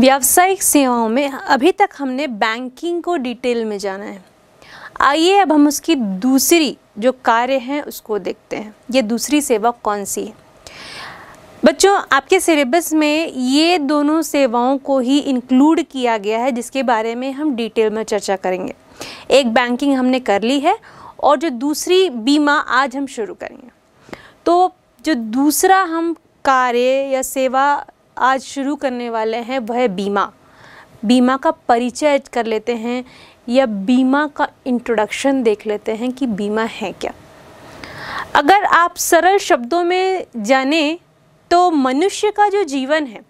व्यावसायिक सेवाओं में अभी तक हमने बैंकिंग को डिटेल में जाना है आइए अब हम उसकी दूसरी जो कार्य हैं उसको देखते हैं ये दूसरी सेवा कौन सी है बच्चों आपके सिलेबस में ये दोनों सेवाओं को ही इंक्लूड किया गया है जिसके बारे में हम डिटेल में चर्चा करेंगे एक बैंकिंग हमने कर ली है और जो दूसरी बीमा आज हम शुरू करेंगे तो जो दूसरा हम कार्य या सेवा आज शुरू करने वाले हैं वह बीमा बीमा का परिचय कर लेते हैं या बीमा का इंट्रोडक्शन देख लेते हैं कि बीमा है क्या अगर आप सरल शब्दों में जाने तो मनुष्य का जो जीवन है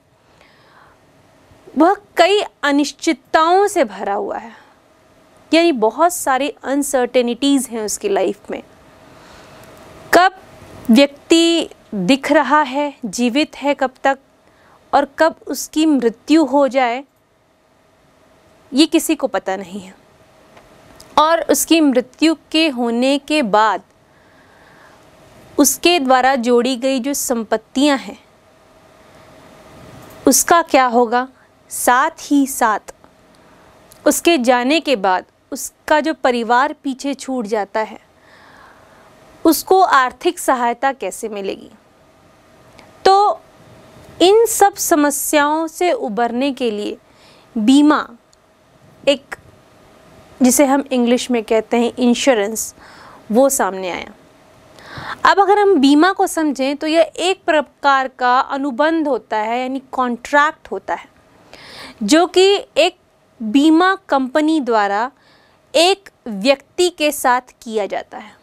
वह कई अनिश्चितताओं से भरा हुआ है यानी बहुत सारी अनसर्टेनिटीज़ हैं उसकी लाइफ में कब व्यक्ति दिख रहा है जीवित है कब तक और कब उसकी मृत्यु हो जाए ये किसी को पता नहीं है और उसकी मृत्यु के होने के बाद उसके द्वारा जोड़ी गई जो संपत्तियां हैं उसका क्या होगा साथ ही साथ उसके जाने के बाद उसका जो परिवार पीछे छूट जाता है उसको आर्थिक सहायता कैसे मिलेगी तो इन सब समस्याओं से उबरने के लिए बीमा एक जिसे हम इंग्लिश में कहते हैं इंश्योरेंस वो सामने आया अब अगर हम बीमा को समझें तो यह एक प्रकार का अनुबंध होता है यानी कॉन्ट्रैक्ट होता है जो कि एक बीमा कंपनी द्वारा एक व्यक्ति के साथ किया जाता है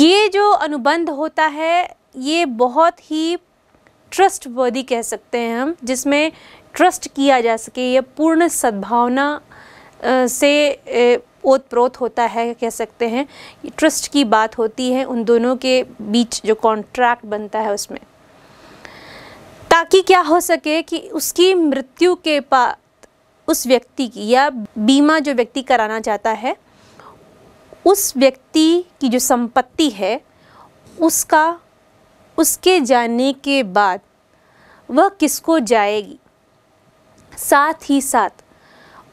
ये जो अनुबंध होता है ये बहुत ही ट्रस्ट वर्दी कह सकते हैं हम जिसमें ट्रस्ट किया जा सके यह पूर्ण सद्भावना से ओतप्रोत होता है कह सकते हैं ट्रस्ट की बात होती है उन दोनों के बीच जो कॉन्ट्रैक्ट बनता है उसमें ताकि क्या हो सके कि उसकी मृत्यु के बाद उस व्यक्ति की या बीमा जो व्यक्ति कराना चाहता है उस व्यक्ति की जो संपत्ति है उसका उसके जाने के बाद वह किसको जाएगी साथ ही साथ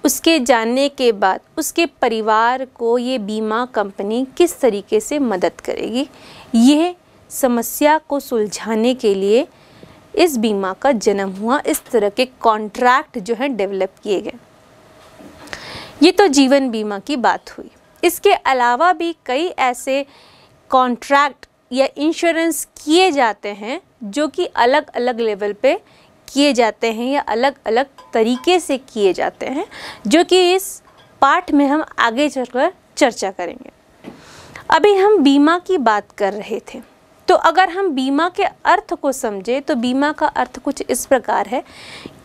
उसके जानने के बाद उसके परिवार को ये बीमा कंपनी किस तरीके से मदद करेगी यह समस्या को सुलझाने के लिए इस बीमा का जन्म हुआ इस तरह के कॉन्ट्रैक्ट जो हैं डेवलप किए गए ये तो जीवन बीमा की बात हुई इसके अलावा भी कई ऐसे कॉन्ट्रैक्ट या इंश्योरेंस किए जाते हैं जो कि अलग अलग लेवल पे किए जाते हैं या अलग अलग तरीके से किए जाते हैं जो कि इस पाठ में हम आगे चलकर चर्चा करेंगे अभी हम बीमा की बात कर रहे थे तो अगर हम बीमा के अर्थ को समझे तो बीमा का अर्थ कुछ इस प्रकार है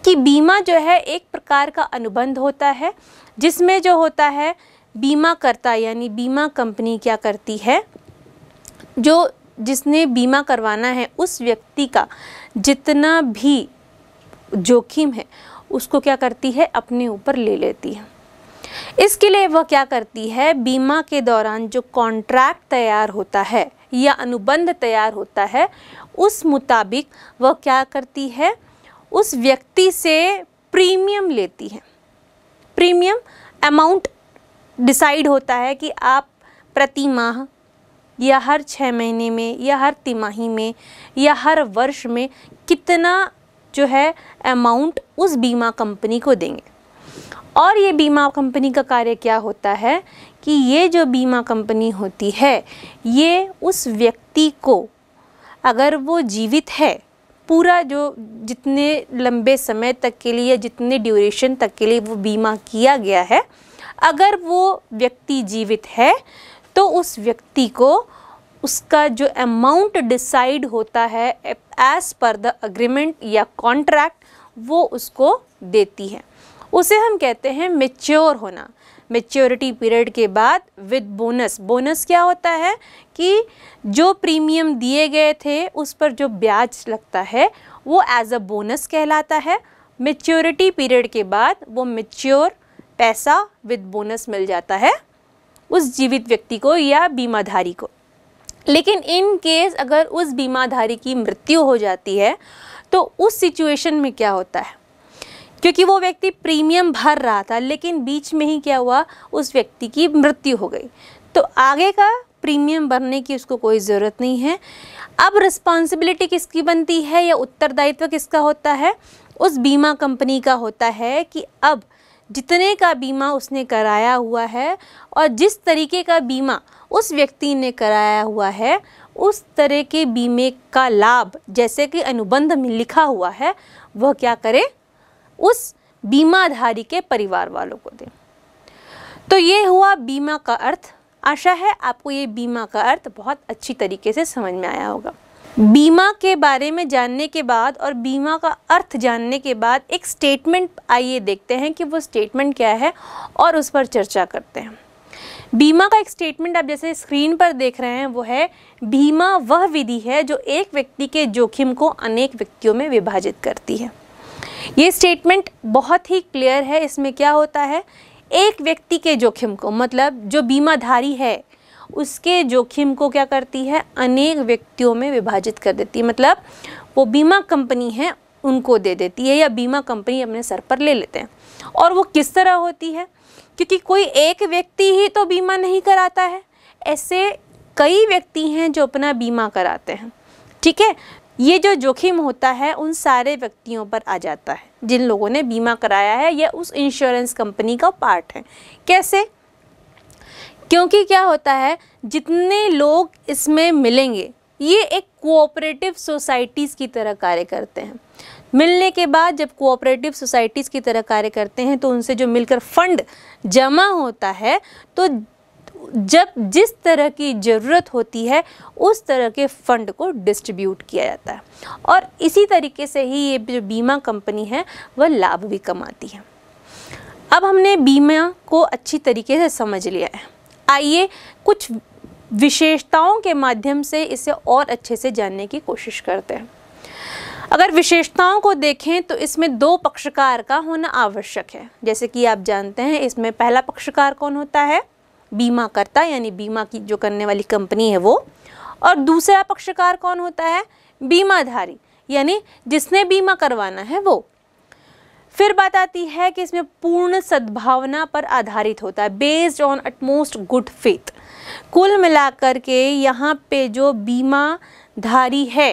कि बीमा जो है एक प्रकार का अनुबंध होता है जिसमें जो होता है बीमा करता यानी बीमा कंपनी क्या करती है जो जिसने बीमा करवाना है उस व्यक्ति का जितना भी जोखिम है उसको क्या करती है अपने ऊपर ले लेती है इसके लिए वह क्या करती है बीमा के दौरान जो कॉन्ट्रैक्ट तैयार होता है या अनुबंध तैयार होता है उस मुताबिक वह क्या करती है उस व्यक्ति से प्रीमियम लेती है प्रीमियम अमाउंट डिसाइड होता है कि आप प्रति माह या हर छः महीने में या हर तिमाही में या हर वर्ष में कितना जो है अमाउंट उस बीमा कंपनी को देंगे और ये बीमा कंपनी का कार्य क्या होता है कि ये जो बीमा कंपनी होती है ये उस व्यक्ति को अगर वो जीवित है पूरा जो जितने लंबे समय तक के लिए जितने ड्यूरेशन तक के लिए वो बीमा किया गया है अगर वो व्यक्ति जीवित है तो उस व्यक्ति को उसका जो अमाउंट डिसाइड होता है एज पर द अग्रीमेंट या कॉन्ट्रैक्ट वो उसको देती है उसे हम कहते हैं मेच्योर होना मेच्योरिटी पीरियड के बाद विद बोनस बोनस क्या होता है कि जो प्रीमियम दिए गए थे उस पर जो ब्याज लगता है वो एज अ बोनस कहलाता है मेच्योरिटी पीरियड के बाद वो मेच्योर पैसा विद बोनस मिल जाता है उस जीवित व्यक्ति को या बीमाधारी को लेकिन इन केस अगर उस बीमाधारी की मृत्यु हो जाती है तो उस सिचुएशन में क्या होता है क्योंकि वो व्यक्ति प्रीमियम भर रहा था लेकिन बीच में ही क्या हुआ उस व्यक्ति की मृत्यु हो गई तो आगे का प्रीमियम भरने की उसको कोई ज़रूरत नहीं है अब रिस्पॉन्सिबिलिटी किसकी बनती है या उत्तरदायित्व किसका होता है उस बीमा कंपनी का होता है कि अब जितने का बीमा उसने कराया हुआ है और जिस तरीके का बीमा उस व्यक्ति ने कराया हुआ है उस तरह के बीमे का लाभ जैसे कि अनुबंध में लिखा हुआ है वह क्या करें उस बीमाधारी के परिवार वालों को दें तो ये हुआ बीमा का अर्थ आशा है आपको ये बीमा का अर्थ बहुत अच्छी तरीके से समझ में आया होगा बीमा के बारे में जानने के बाद और बीमा का अर्थ जानने के बाद एक स्टेटमेंट आइए देखते हैं कि वो स्टेटमेंट क्या है और उस पर चर्चा करते हैं बीमा का एक स्टेटमेंट आप जैसे स्क्रीन पर देख रहे हैं वो है बीमा वह विधि है जो एक व्यक्ति के जोखिम को अनेक व्यक्तियों में विभाजित करती है ये स्टेटमेंट बहुत ही क्लियर है इसमें क्या होता है एक व्यक्ति के जोखिम को मतलब जो बीमाधारी है उसके जोखिम को क्या करती है अनेक व्यक्तियों में विभाजित कर देती है मतलब वो बीमा कंपनी है उनको दे देती है या बीमा कंपनी अपने सर पर ले लेते हैं और वो किस तरह होती है क्योंकि कोई एक व्यक्ति ही तो बीमा नहीं कराता है ऐसे कई व्यक्ति हैं जो अपना बीमा कराते हैं ठीक है ये जो जोखिम होता है उन सारे व्यक्तियों पर आ जाता है जिन लोगों ने बीमा कराया है यह उस इंश्योरेंस कंपनी का पार्ट है कैसे क्योंकि क्या होता है जितने लोग इसमें मिलेंगे ये एक कोऑपरेटिव सोसाइटीज़ की तरह कार्य करते हैं मिलने के बाद जब कोऑपरेटिव सोसाइटीज़ की तरह कार्य करते हैं तो उनसे जो मिलकर फंड जमा होता है तो जब जिस तरह की ज़रूरत होती है उस तरह के फंड को डिस्ट्रीब्यूट किया जाता है और इसी तरीके से ही ये जो बीमा कंपनी है वह लाभ भी कमाती है अब हमने बीमा को अच्छी तरीके से समझ लिया है आइए कुछ विशेषताओं के माध्यम से इसे और अच्छे से जानने की कोशिश करते हैं अगर विशेषताओं को देखें तो इसमें दो पक्षकार का होना आवश्यक है जैसे कि आप जानते हैं इसमें पहला पक्षकार कौन होता है बीमाकर्ता यानी बीमा की जो करने वाली कंपनी है वो और दूसरा पक्षकार कौन होता है बीमाधारी यानी जिसने बीमा करवाना है वो फिर बात आती है कि इसमें पूर्ण सद्भावना पर आधारित होता है based on utmost good faith कुल मिलाकर के यहाँ पे जो बीमा धारी है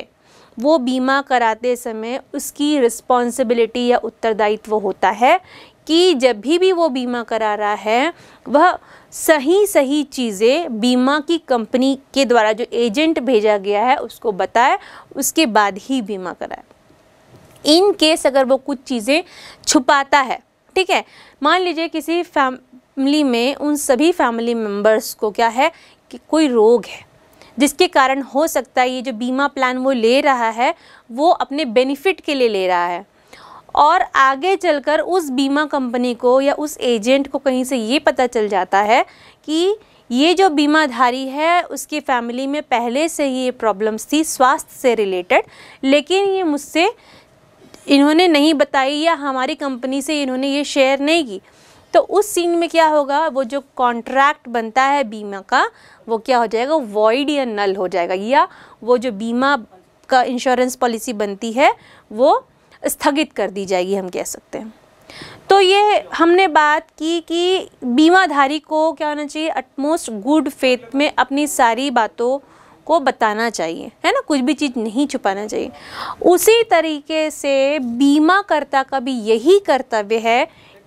वो बीमा कराते समय उसकी रिस्पॉन्सिबिलिटी या उत्तरदायित्व होता है कि जब भी भी वो बीमा करा रहा है वह सही सही चीज़ें बीमा की कंपनी के द्वारा जो एजेंट भेजा गया है उसको बताए उसके बाद ही बीमा कराए इन केस अगर वो कुछ चीज़ें छुपाता है ठीक है मान लीजिए किसी फैमिली में उन सभी फैमिली मेम्बर्स को क्या है कि कोई रोग है जिसके कारण हो सकता है ये जो बीमा प्लान वो ले रहा है वो अपने बेनिफिट के लिए ले रहा है और आगे चलकर उस बीमा कंपनी को या उस एजेंट को कहीं से ये पता चल जाता है कि ये जो बीमाधारी है उसकी फैमिली में पहले से ही ये प्रॉब्लम्स थी स्वास्थ्य से रिलेटेड लेकिन ये मुझसे इन्होंने नहीं बताई या हमारी कंपनी से इन्होंने ये शेयर नहीं की तो उस सीन में क्या होगा वो जो कॉन्ट्रैक्ट बनता है बीमा का वो क्या हो जाएगा वॉइड या नल हो जाएगा या वो जो बीमा का इंश्योरेंस पॉलिसी बनती है वो स्थगित कर दी जाएगी हम कह सकते हैं तो ये हमने बात की कि बीमाधारी को क्या होना चाहिए अटमोस्ट गुड फेथ में अपनी सारी बातों को बताना चाहिए है ना कुछ भी चीज़ नहीं छुपाना चाहिए उसी तरीके से बीमाकर्ता का भी यही कर्तव्य है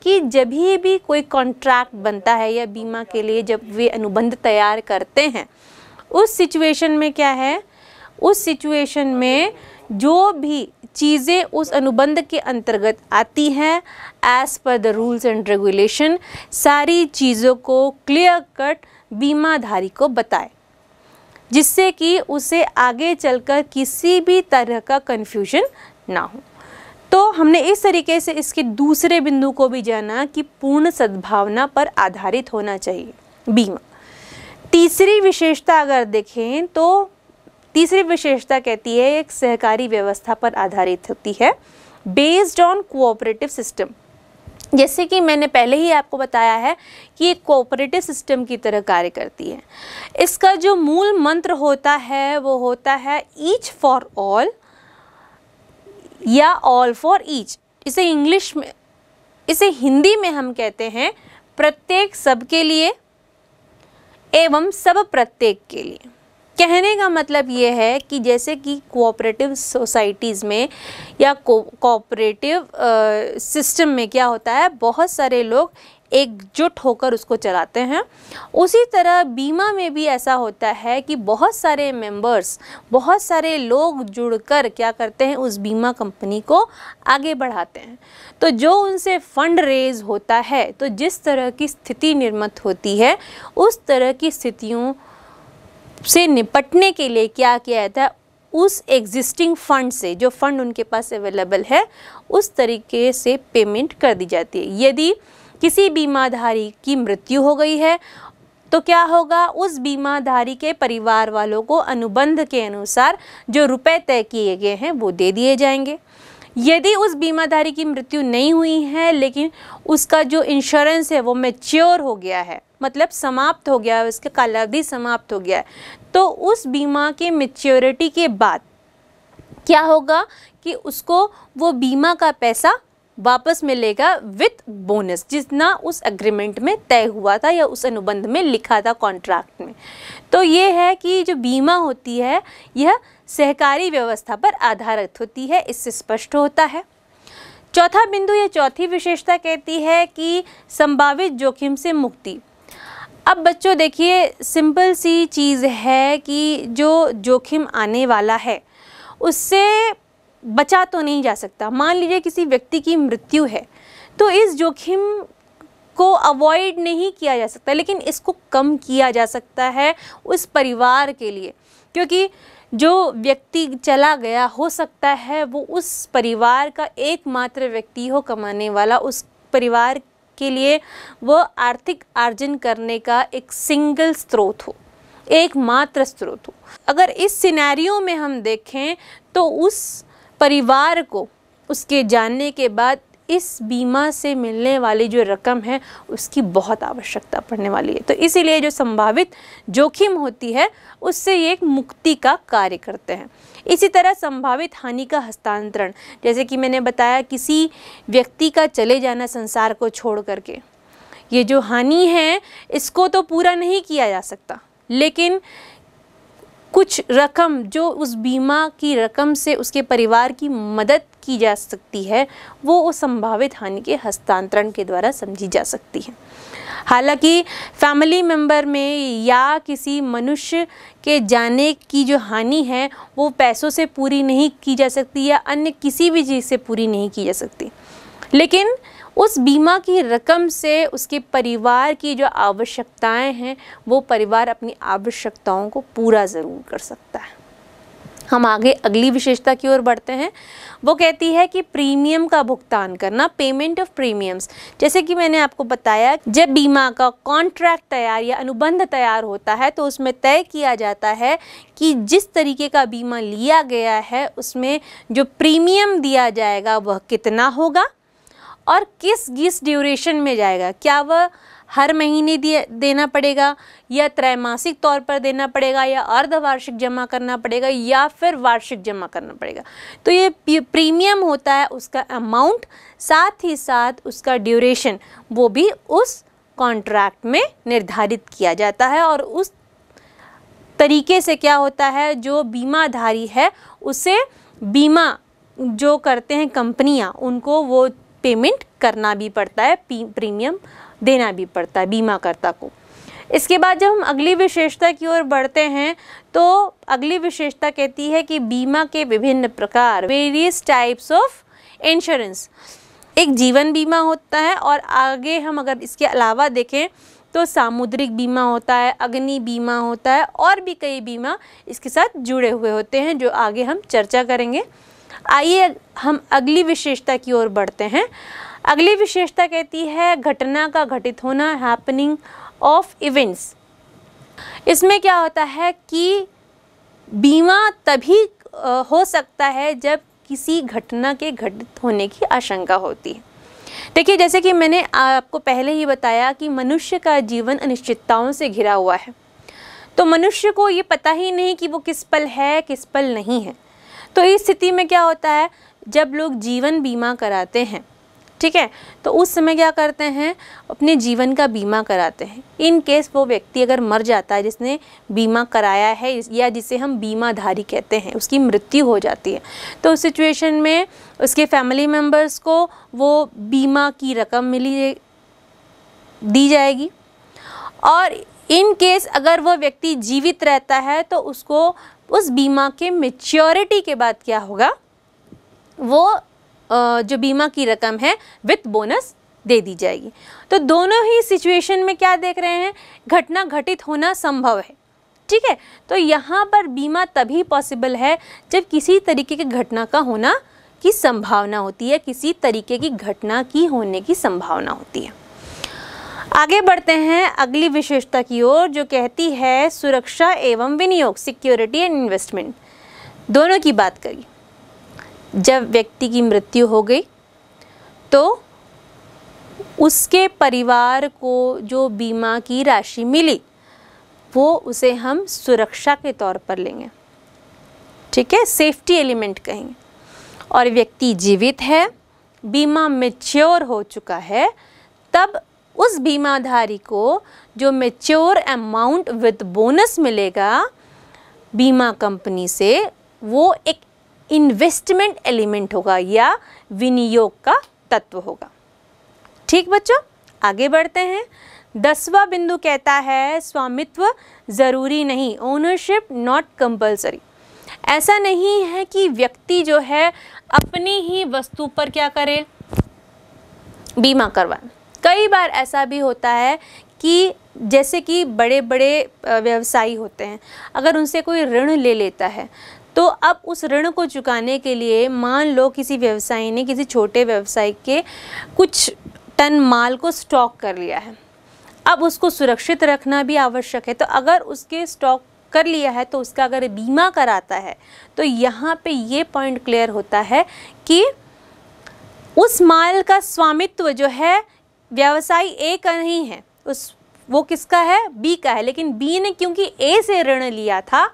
कि जब भी कोई कॉन्ट्रैक्ट बनता है या बीमा के लिए जब वे अनुबंध तैयार करते हैं उस सिचुएशन में क्या है उस सिचुएशन में जो भी चीज़ें उस अनुबंध के अंतर्गत आती हैं as per the rules and regulation सारी चीज़ों को क्लियर कट बीमाधारी को बताए जिससे कि उसे आगे चलकर किसी भी तरह का कन्फ्यूजन ना हो तो हमने इस तरीके से इसके दूसरे बिंदु को भी जाना कि पूर्ण सद्भावना पर आधारित होना चाहिए बीमा तीसरी विशेषता अगर देखें तो तीसरी विशेषता कहती है एक सहकारी व्यवस्था पर आधारित होती है बेस्ड ऑन कोऑपरेटिव सिस्टम जैसे कि मैंने पहले ही आपको बताया है कि ये कोऑपरेटिव सिस्टम की तरह कार्य करती है इसका जो मूल मंत्र होता है वो होता है ईच फॉर ऑल या ऑल फॉर ईच इसे इंग्लिश में इसे हिंदी में हम कहते हैं प्रत्येक सबके लिए एवं सब प्रत्येक के लिए कहने का मतलब ये है कि जैसे कि कोऑपरेटिव सोसाइटीज़ में या कोऑपरेटिव सिस्टम में क्या होता है बहुत सारे लोग एकजुट होकर उसको चलाते हैं उसी तरह बीमा में भी ऐसा होता है कि बहुत सारे मेंबर्स बहुत सारे लोग जुड़कर क्या करते हैं उस बीमा कंपनी को आगे बढ़ाते हैं तो जो उनसे फंड रेज होता है तो जिस तरह की स्थिति निर्मित होती है उस तरह की स्थितियों से निपटने के लिए क्या किया जाता है उस एग्जिस्टिंग फंड से जो फंड उनके पास अवेलेबल है उस तरीके से पेमेंट कर दी जाती है यदि किसी बीमाधारी की मृत्यु हो गई है तो क्या होगा उस बीमाधारी के परिवार वालों को अनुबंध के अनुसार जो रुपए तय किए गए हैं वो दे दिए जाएंगे यदि उस बीमाधारी की मृत्यु नहीं हुई है लेकिन उसका जो इंश्योरेंस है वो मेच्योर हो गया है मतलब समाप्त हो गया है उसका कालावधि समाप्त हो गया है तो उस बीमा के मेच्योरिटी के बाद क्या होगा कि उसको वो बीमा का पैसा वापस मिलेगा विथ बोनस जितना उस एग्रीमेंट में तय हुआ था या उस अनुबंध में लिखा था कॉन्ट्रैक्ट में तो ये है कि जो बीमा होती है यह सहकारी व्यवस्था पर आधारित होती है इससे स्पष्ट होता है चौथा बिंदु या चौथी विशेषता कहती है कि संभावित जोखिम से मुक्ति अब बच्चों देखिए सिंपल सी चीज़ है कि जो जोखिम आने वाला है उससे बचा तो नहीं जा सकता मान लीजिए किसी व्यक्ति की मृत्यु है तो इस जोखिम को अवॉइड नहीं किया जा सकता लेकिन इसको कम किया जा सकता है उस परिवार के लिए क्योंकि जो व्यक्ति चला गया हो सकता है वो उस परिवार का एकमात्र व्यक्ति हो कमाने वाला उस परिवार के लिए वह आर्थिक आर्जन करने का एक सिंगल स्रोत हो एकमात्र स्रोत हो अगर इस सिनेरियो में हम देखें तो उस परिवार को उसके जानने के बाद इस बीमा से मिलने वाली जो रकम है उसकी बहुत आवश्यकता पड़ने वाली है तो इसीलिए जो संभावित जोखिम होती है उससे ये एक मुक्ति का कार्य करते हैं इसी तरह संभावित हानि का हस्तांतरण जैसे कि मैंने बताया किसी व्यक्ति का चले जाना संसार को छोड़ करके ये जो हानि है इसको तो पूरा नहीं किया जा सकता लेकिन कुछ रकम जो उस बीमा की रकम से उसके परिवार की मदद की जा सकती है वो उस संभावित हानि के हस्तांतरण के द्वारा समझी जा सकती है हालांकि फैमिली मेम्बर में या किसी मनुष्य के जाने की जो हानि है वो पैसों से पूरी नहीं की जा सकती या अन्य किसी भी चीज़ से पूरी नहीं की जा सकती लेकिन उस बीमा की रकम से उसके परिवार की जो आवश्यकताएं हैं वो परिवार अपनी आवश्यकताओं को पूरा ज़रूर कर सकता है हम आगे अगली विशेषता की ओर बढ़ते हैं वो कहती है कि प्रीमियम का भुगतान करना पेमेंट ऑफ प्रीमियम्स जैसे कि मैंने आपको बताया जब बीमा का कॉन्ट्रैक्ट तैयार या अनुबंध तैयार होता है तो उसमें तय किया जाता है कि जिस तरीके का बीमा लिया गया है उसमें जो प्रीमियम दिया जाएगा वह कितना होगा और किस किस ड्यूरेशन में जाएगा क्या वह हर महीने दिए देना पड़ेगा या त्रैमासिक तौर पर देना पड़ेगा या अर्धवार्षिक जमा करना पड़ेगा या फिर वार्षिक जमा करना पड़ेगा तो ये प्रीमियम होता है उसका अमाउंट साथ ही साथ उसका ड्यूरेशन वो भी उस कॉन्ट्रैक्ट में निर्धारित किया जाता है और उस तरीके से क्या होता है जो बीमाधारी है उसे बीमा जो करते हैं कंपनियां उनको वो पेमेंट करना भी पड़ता है प्रीमियम देना भी पड़ता है बीमाकर्ता को इसके बाद जब हम अगली विशेषता की ओर बढ़ते हैं तो अगली विशेषता कहती है कि बीमा के विभिन्न प्रकार वेरियस टाइप्स ऑफ इंश्योरेंस एक जीवन बीमा होता है और आगे हम अगर इसके अलावा देखें तो सामुद्रिक बीमा होता है अग्नि बीमा होता है और भी कई बीमा इसके साथ जुड़े हुए होते हैं जो आगे हम चर्चा करेंगे आइए हम अगली विशेषता की ओर बढ़ते हैं अगली विशेषता कहती है घटना का घटित होना हैपनिंग ऑफ इवेंट्स इसमें क्या होता है कि बीमा तभी हो सकता है जब किसी घटना के घटित होने की आशंका होती है देखिए जैसे कि मैंने आपको पहले ही बताया कि मनुष्य का जीवन अनिश्चितताओं से घिरा हुआ है तो मनुष्य को ये पता ही नहीं कि वो किस पल है किस पल नहीं है तो इस स्थिति में क्या होता है जब लोग जीवन बीमा कराते हैं ठीक है तो उस समय क्या करते हैं अपने जीवन का बीमा कराते हैं इन केस वो व्यक्ति अगर मर जाता है जिसने बीमा कराया है या जिसे हम बीमाधारी कहते हैं उसकी मृत्यु हो जाती है तो उस सिचुएशन में उसके फैमिली मेम्बर्स को वो बीमा की रकम मिली दी जाएगी और इन केस अगर वो व्यक्ति जीवित रहता है तो उसको उस बीमा के मेच्योरिटी के बाद क्या होगा वो जो बीमा की रकम है विथ बोनस दे दी जाएगी तो दोनों ही सिचुएशन में क्या देख रहे हैं घटना घटित होना संभव है ठीक है तो यहाँ पर बीमा तभी पॉसिबल है जब किसी तरीके की घटना का होना की संभावना होती है किसी तरीके की घटना की होने की संभावना होती है आगे बढ़ते हैं अगली विशेषता की ओर जो कहती है सुरक्षा एवं विनियोग सिक्योरिटी एंड इन्वेस्टमेंट दोनों की बात करिए जब व्यक्ति की मृत्यु हो गई तो उसके परिवार को जो बीमा की राशि मिली वो उसे हम सुरक्षा के तौर पर लेंगे ठीक है सेफ्टी एलिमेंट कहेंगे और व्यक्ति जीवित है बीमा मेच्योर हो चुका है तब उस बीमाधारी को जो मेच्योर अमाउंट विद बोनस मिलेगा बीमा कंपनी से वो एक इन्वेस्टमेंट एलिमेंट होगा या विनियोग का तत्व होगा ठीक बच्चों आगे बढ़ते हैं दसवा बिंदु कहता है स्वामित्व ज़रूरी नहीं ओनरशिप नॉट कंपल्सरी ऐसा नहीं है कि व्यक्ति जो है अपनी ही वस्तु पर क्या करे बीमा करवाए कई बार ऐसा भी होता है कि जैसे कि बड़े बड़े व्यवसायी होते हैं अगर उनसे कोई ऋण ले लेता है तो अब उस ऋण को चुकाने के लिए मान लो किसी व्यवसायी ने किसी छोटे व्यवसाय के कुछ टन माल को स्टॉक कर लिया है अब उसको सुरक्षित रखना भी आवश्यक है तो अगर उसके स्टॉक कर लिया है तो उसका अगर बीमा कराता है तो यहाँ पे ये पॉइंट क्लियर होता है कि उस माल का स्वामित्व जो है व्यवसायी ए का नहीं है उस वो किसका है बी का है लेकिन बी ने क्योंकि ए से ऋण लिया था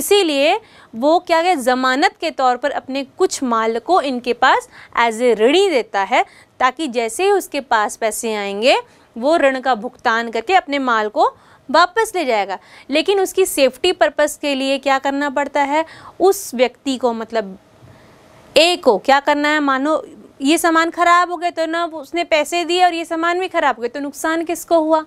इसीलिए वो क्या है ज़मानत के तौर पर अपने कुछ माल को इनके पास एज ए ऋणी देता है ताकि जैसे ही उसके पास पैसे आएंगे वो ऋण का भुगतान करके अपने माल को वापस ले जाएगा लेकिन उसकी सेफ्टी पर्पस के लिए क्या करना पड़ता है उस व्यक्ति को मतलब ए को क्या करना है मानो ये सामान खराब हो गया तो ना उसने पैसे दिए और ये सामान भी खराब हो गया तो नुकसान किसको हुआ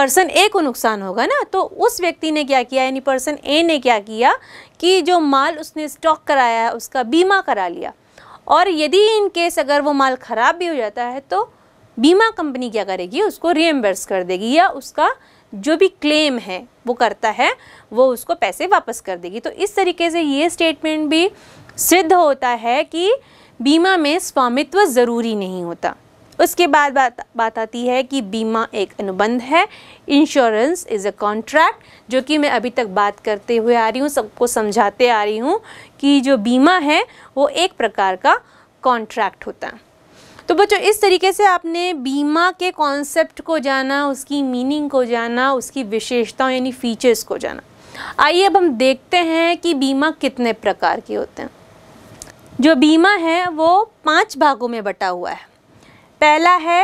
पर्सन ए को नुकसान होगा ना तो उस व्यक्ति ने क्या किया यानी पर्सन ए ने क्या किया कि जो माल उसने स्टॉक कराया है उसका बीमा करा लिया और यदि इन केस अगर वो माल ख़राब भी हो जाता है तो बीमा कंपनी क्या करेगी उसको रियम्बर्स कर देगी या उसका जो भी क्लेम है वो करता है वो उसको पैसे वापस कर देगी तो इस तरीके से ये स्टेटमेंट भी सिद्ध होता है कि बीमा में स्वामित्व ज़रूरी नहीं होता उसके बाद बात बात आती है कि बीमा एक अनुबंध है इंश्योरेंस इज़ अ कॉन्ट्रैक्ट जो कि मैं अभी तक बात करते हुए आ रही हूँ सबको समझाते आ रही हूँ कि जो बीमा है वो एक प्रकार का कॉन्ट्रैक्ट होता है तो बच्चों इस तरीके से आपने बीमा के कॉन्सेप्ट को जाना उसकी मीनिंग को जाना उसकी विशेषताओं यानी फीचर्स को जाना आइए अब हम देखते हैं कि बीमा कितने प्रकार के होते हैं जो बीमा है वो पांच भागों में बटा हुआ है पहला है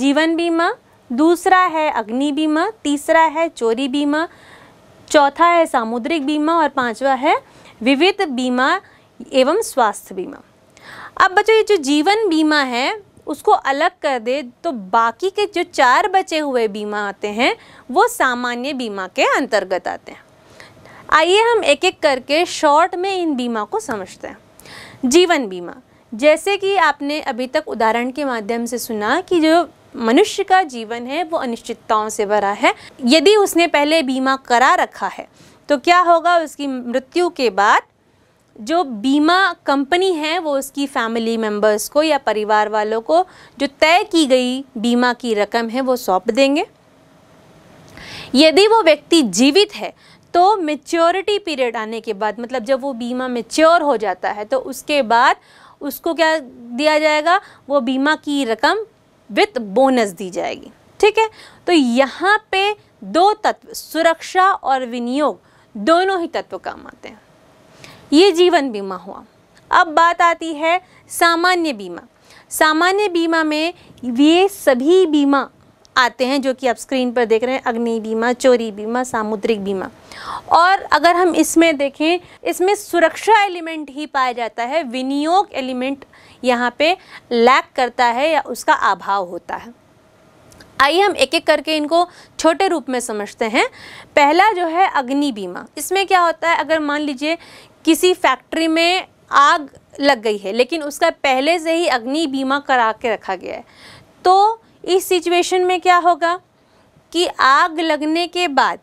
जीवन बीमा दूसरा है अग्नि बीमा तीसरा है चोरी बीमा चौथा है सामुद्रिक बीमा और पांचवा है विविध बीमा एवं स्वास्थ्य बीमा अब बच्चों ये जो जीवन बीमा है उसको अलग कर दे तो बाकी के जो चार बचे हुए बीमा आते हैं वो सामान्य बीमा के अंतर्गत आते हैं आइए हम एक एक करके शॉर्ट में इन बीमा को समझते हैं जीवन बीमा जैसे कि आपने अभी तक उदाहरण के माध्यम से सुना कि जो मनुष्य का जीवन है वो अनिश्चितताओं से भरा है यदि उसने पहले बीमा करा रखा है तो क्या होगा उसकी मृत्यु के बाद जो बीमा कंपनी है वो उसकी फैमिली मेम्बर्स को या परिवार वालों को जो तय की गई बीमा की रकम है वो सौंप देंगे यदि वो व्यक्ति जीवित है तो मेच्योरिटी पीरियड आने के बाद मतलब जब वो बीमा मेच्योर हो जाता है तो उसके बाद उसको क्या दिया जाएगा वो बीमा की रकम विथ बोनस दी जाएगी ठीक है तो यहाँ पे दो तत्व सुरक्षा और विनियोग दोनों ही तत्व काम आते हैं ये जीवन बीमा हुआ अब बात आती है सामान्य बीमा सामान्य बीमा में ये सभी बीमा आते हैं जो कि आप स्क्रीन पर देख रहे हैं अग्नि बीमा चोरी बीमा सामुद्रिक बीमा और अगर हम इसमें देखें इसमें सुरक्षा एलिमेंट ही पाया जाता है विनियोग एलिमेंट यहाँ पे लैक करता है या उसका अभाव होता है आइए हम एक एक करके इनको छोटे रूप में समझते हैं पहला जो है अग्नि बीमा इसमें क्या होता है अगर मान लीजिए किसी फैक्ट्री में आग लग गई है लेकिन उसका पहले से ही अग्नि बीमा करा के रखा गया है तो इस सिचुएशन में क्या होगा कि आग लगने के बाद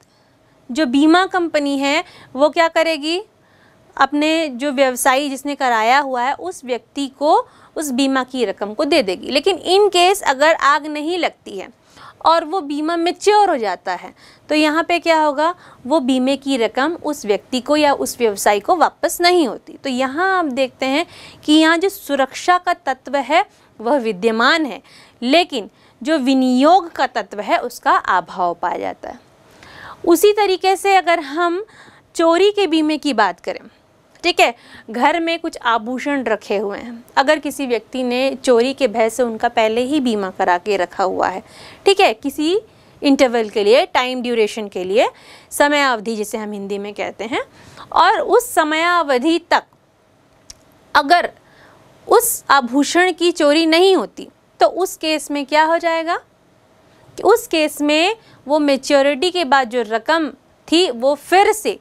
जो बीमा कंपनी है वो क्या करेगी अपने जो व्यवसायी जिसने कराया हुआ है उस व्यक्ति को उस बीमा की रकम को दे देगी लेकिन इन केस अगर आग नहीं लगती है और वो बीमा मेच्योर हो जाता है तो यहाँ पे क्या होगा वो बीमे की रकम उस व्यक्ति को या उस व्यवसायी को वापस नहीं होती तो यहाँ आप देखते हैं कि यहाँ जो सुरक्षा का तत्व है वह विद्यमान है लेकिन जो विनियोग का तत्व है उसका अभाव पाया जाता है उसी तरीके से अगर हम चोरी के बीमे की बात करें ठीक है घर में कुछ आभूषण रखे हुए हैं अगर किसी व्यक्ति ने चोरी के भय से उनका पहले ही बीमा करा के रखा हुआ है ठीक है किसी इंटरवल के लिए टाइम ड्यूरेशन के लिए समय अवधि जिसे हम हिंदी में कहते हैं और उस समय अवधि तक अगर उस आभूषण की चोरी नहीं होती तो उस केस में क्या हो जाएगा कि उस केस में वो मेच्योरिटी के बाद जो रकम थी वो फिर से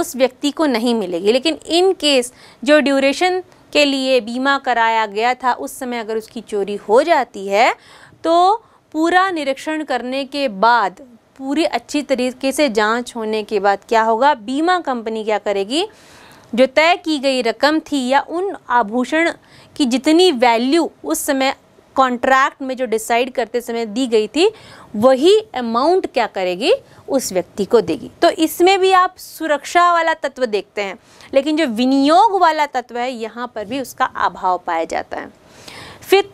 उस व्यक्ति को नहीं मिलेगी लेकिन इन केस जो ड्यूरेशन के लिए बीमा कराया गया था उस समय अगर उसकी चोरी हो जाती है तो पूरा निरीक्षण करने के बाद पूरी अच्छी तरीके से जांच होने के बाद क्या होगा बीमा कंपनी क्या करेगी जो तय की गई रकम थी या उन आभूषण की जितनी वैल्यू उस समय कॉन्ट्रैक्ट में जो डिसाइड करते समय दी गई थी वही अमाउंट क्या करेगी उस व्यक्ति को देगी तो इसमें भी आप सुरक्षा वाला तत्व देखते हैं लेकिन जो विनियोग वाला तत्व है यहाँ पर भी उसका अभाव पाया जाता है फिर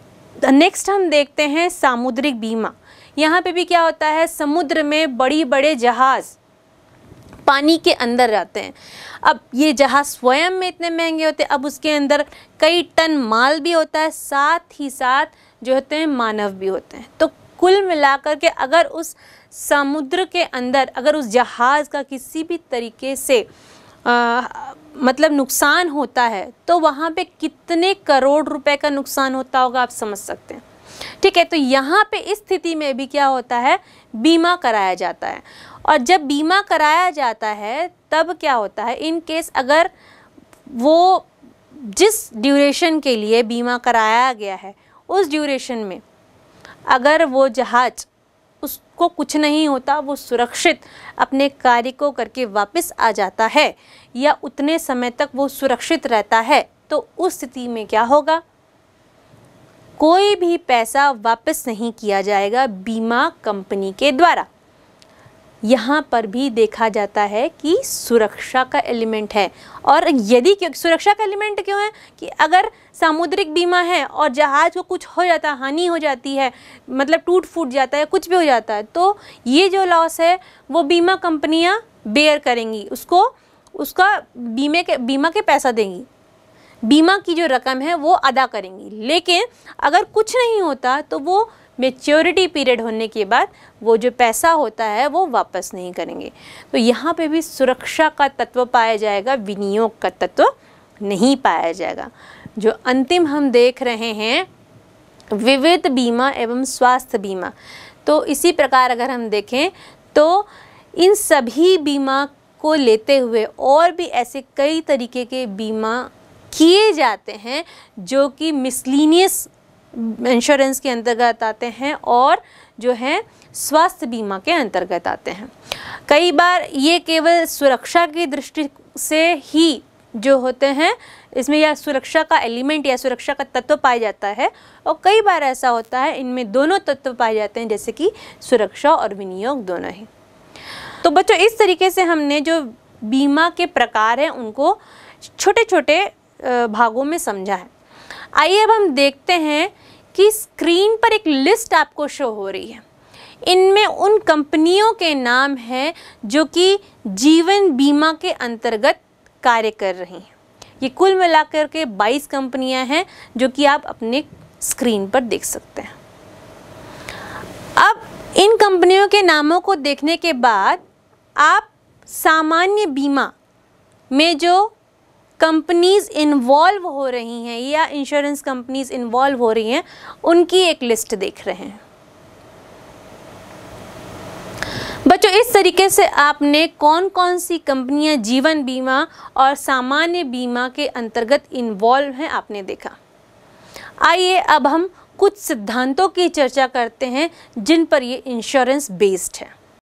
नेक्स्ट हम देखते हैं सामुद्रिक बीमा यहाँ पे भी क्या होता है समुद्र में बड़ी बड़े जहाज़ पानी के अंदर रहते हैं अब ये जहाज़ स्वयं में इतने महंगे होते हैं अब उसके अंदर कई टन माल भी होता है साथ ही साथ जो होते हैं मानव भी होते हैं तो कुल मिलाकर के अगर उस समुद्र के अंदर अगर उस जहाज़ का किसी भी तरीके से आ, मतलब नुकसान होता है तो वहाँ पे कितने करोड़ रुपए का नुकसान होता होगा आप समझ सकते हैं ठीक है तो यहाँ पे इस स्थिति में भी क्या होता है बीमा कराया जाता है और जब बीमा कराया जाता है तब क्या होता है इन केस अगर वो जिस ड्यूरेशन के लिए बीमा कराया गया है उस ड्यूरेशन में अगर वो जहाज़ उसको कुछ नहीं होता वो सुरक्षित अपने कार्य को करके वापस आ जाता है या उतने समय तक वो सुरक्षित रहता है तो उस स्थिति में क्या होगा कोई भी पैसा वापस नहीं किया जाएगा बीमा कंपनी के द्वारा यहाँ पर भी देखा जाता है कि सुरक्षा का एलिमेंट है और यदि सुरक्षा का एलिमेंट क्यों है कि अगर सामुद्रिक बीमा है और जहाज़ को कुछ हो जाता है हानि हो जाती है मतलब टूट फूट जाता है कुछ भी हो जाता है तो ये जो लॉस है वो बीमा कंपनियाँ बेयर करेंगी उसको उसका बीमे के बीमा के पैसा देंगी बीमा की जो रकम है वो अदा करेंगी लेकिन अगर कुछ नहीं होता तो वो मेच्योरिटी पीरियड होने के बाद वो जो पैसा होता है वो वापस नहीं करेंगे तो यहाँ पे भी सुरक्षा का तत्व पाया जाएगा विनियोग का तत्व नहीं पाया जाएगा जो अंतिम हम देख रहे हैं विविध बीमा एवं स्वास्थ्य बीमा तो इसी प्रकार अगर हम देखें तो इन सभी बीमा को लेते हुए और भी ऐसे कई तरीके के बीमा किए जाते हैं जो कि मिसलिनियस इंश्योरेंस के अंतर्गत आते हैं और जो है स्वास्थ्य बीमा के अंतर्गत आते हैं कई बार ये केवल सुरक्षा की दृष्टि से ही जो होते हैं इसमें या सुरक्षा का एलिमेंट या सुरक्षा का तत्व पाया जाता है और कई बार ऐसा होता है इनमें दोनों तत्व पाए जाते हैं जैसे कि सुरक्षा और विनियोग दोनों ही तो बच्चों इस तरीके से हमने जो बीमा के प्रकार हैं उनको छोटे छोटे भागों में समझा है आइए अब हम देखते हैं कि स्क्रीन पर एक लिस्ट आपको शो हो रही है इनमें उन कंपनियों के नाम हैं जो कि जीवन बीमा के अंतर्गत कार्य कर रही हैं ये कुल मिलाकर के 22 कंपनियां हैं जो कि आप अपने स्क्रीन पर देख सकते हैं अब इन कंपनियों के नामों को देखने के बाद आप सामान्य बीमा में जो कंपनीज इन्वॉल्व हो रही हैं या इंश्योरेंस कंपनीज इन्वॉल्व हो रही हैं उनकी एक लिस्ट देख रहे हैं बच्चों इस तरीके से आपने कौन कौन सी कंपनियां जीवन बीमा और सामान्य बीमा के अंतर्गत इन्वॉल्व हैं आपने देखा आइए अब हम कुछ सिद्धांतों की चर्चा करते हैं जिन पर ये इंश्योरेंस बेस्ड है